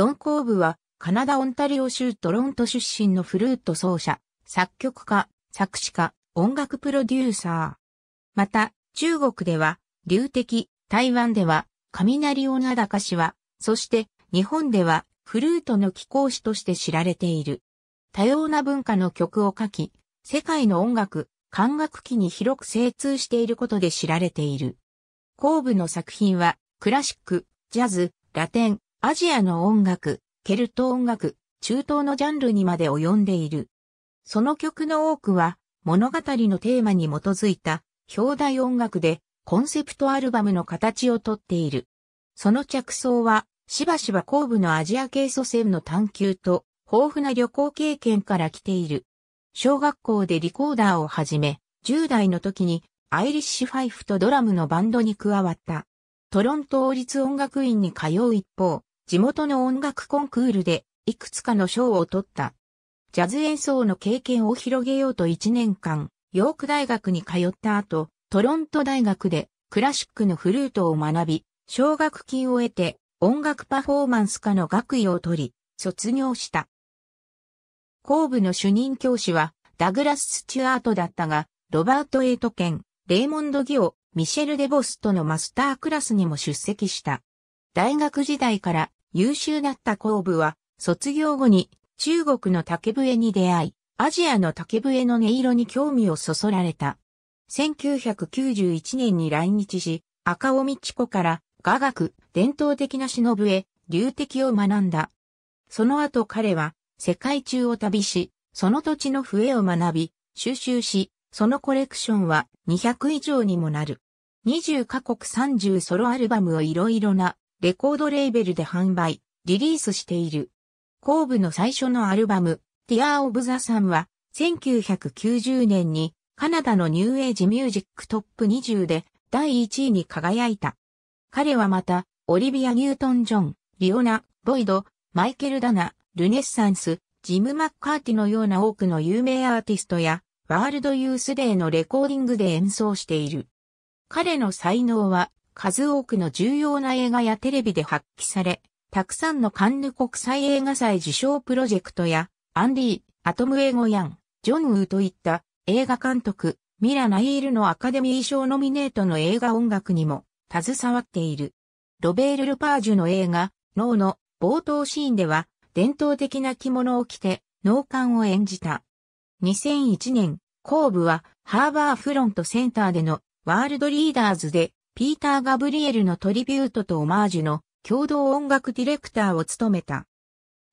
論考部は、カナダ・オンタリオ州トロント出身のフルート奏者、作曲家、作詞家、音楽プロデューサー。また、中国では、流敵、台湾では、雷オナダカしは、そして日本ではフルートの貴公子として知られている。多様な文化の曲を書き、世界の音楽、管楽器に広く精通していることで知られている。後部の作品は、クラシック、ジャズ、ラテン、アジアの音楽、ケルト音楽、中東のジャンルにまで及んでいる。その曲の多くは物語のテーマに基づいた表題音楽でコンセプトアルバムの形をとっている。その着想はしばしば後部のアジア系祖先の探求と豊富な旅行経験から来ている。小学校でリコーダーをはじめ、10代の時にアイリッシュファイフとドラムのバンドに加わった。トロント王立音楽院に通う一方、地元の音楽コンクールでいくつかの賞を取った。ジャズ演奏の経験を広げようと1年間、ヨーク大学に通った後、トロント大学でクラシックのフルートを学び、奨学金を得て音楽パフォーマンス科の学位を取り、卒業した。後部の主任教師はダグラス・スチュアートだったが、ロバート・エイトケン、レイモンド・ギオ、ミシェル・デボスとのマスタークラスにも出席した。大学時代から優秀だった工部は、卒業後に中国の竹笛に出会い、アジアの竹笛の音色に興味をそそられた。1991年に来日し、赤尾道子から雅楽、伝統的な忍笛、流笛を学んだ。その後彼は世界中を旅し、その土地の笛を学び、収集し、そのコレクションは200以上にもなる。20カ国30ソロアルバムをいろいろなレコードレーベルで販売、リリースしている。後部の最初のアルバム、Tear of the Sun は、1990年にカナダのニューエイジミュージックトップ20で第1位に輝いた。彼はまた、オリビア・ニュートン・ジョン、リオナ、ボイド、マイケル・ダナ、ルネッサンス、ジム・マッカーティのような多くの有名アーティストや、ワールドユースデーのレコーディングで演奏している。彼の才能は数多くの重要な映画やテレビで発揮され、たくさんのカンヌ国際映画祭受賞プロジェクトや、アンディ、アトム・エゴヤン、ジョン・ウーといった映画監督、ミラ・ナイールのアカデミー賞ノミネートの映画音楽にも携わっている。ロベール・ルパージュの映画、ノーの冒頭シーンでは伝統的な着物を着て脳幹を演じた。2001年、後部はハーバーフロントセンターでのワールドリーダーズでピーター・ガブリエルのトリビュートとオマージュの共同音楽ディレクターを務めた。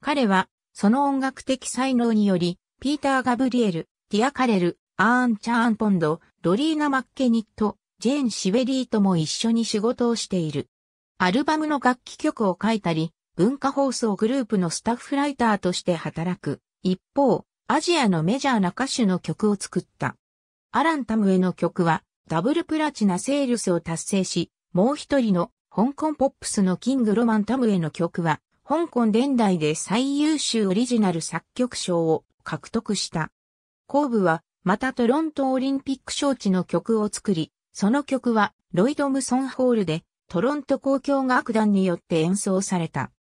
彼は、その音楽的才能により、ピーター・ガブリエル、ティア・カレル、アーン・チャーン・ポンド、ロリーナ・マッケニット、ジェーン・シベリーとも一緒に仕事をしている。アルバムの楽器曲を書いたり、文化放送グループのスタッフライターとして働く。一方、アジアのメジャーな歌手の曲を作った。アラン・タムへの曲は、ダブルプラチナセールスを達成し、もう一人の香港ポップスのキングロマン・タムへの曲は、香港伝代で最優秀オリジナル作曲賞を獲得した。後部は、またトロントオリンピック招致の曲を作り、その曲はロイド・ムソンホールでトロント公共楽団によって演奏された。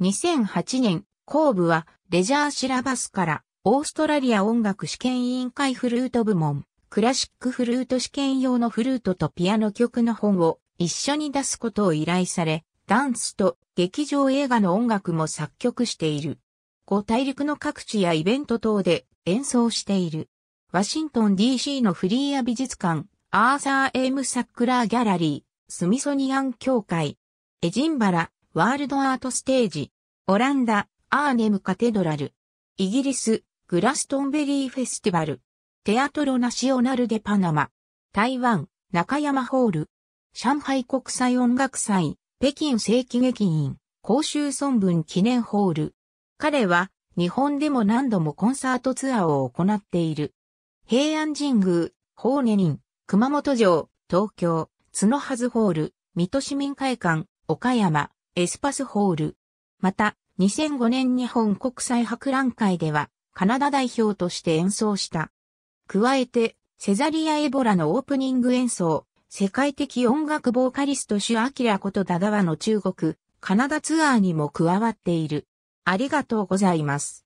2008年、後部はレジャーシラバスからオーストラリア音楽試験委員会フルート部門クラシックフルート試験用のフルートとピアノ曲の本を一緒に出すことを依頼され、ダンスと劇場映画の音楽も作曲している。五大陸の各地やイベント等で演奏している。ワシントン DC のフリーア美術館、アーサー・エーム・サックラー・ギャラリー、スミソニアン協会、エジンバラ、ワールドアートステージ、オランダ、アーネムカテドラル、イギリス、グラストンベリーフェスティバル。テアトロナシオナルデパナマ、台湾、中山ホール、上海国際音楽祭、北京正規劇院、公衆孫文記念ホール。彼は、日本でも何度もコンサートツアーを行っている。平安神宮、法寧林、熊本城、東京、角はずホール、水戸市民会館、岡山、エスパスホール。また、2005年日本国際博覧会では、カナダ代表として演奏した。加えて、セザリア・エボラのオープニング演奏、世界的音楽ボーカリストシュアキラことダダワの中国、カナダツアーにも加わっている。ありがとうございます。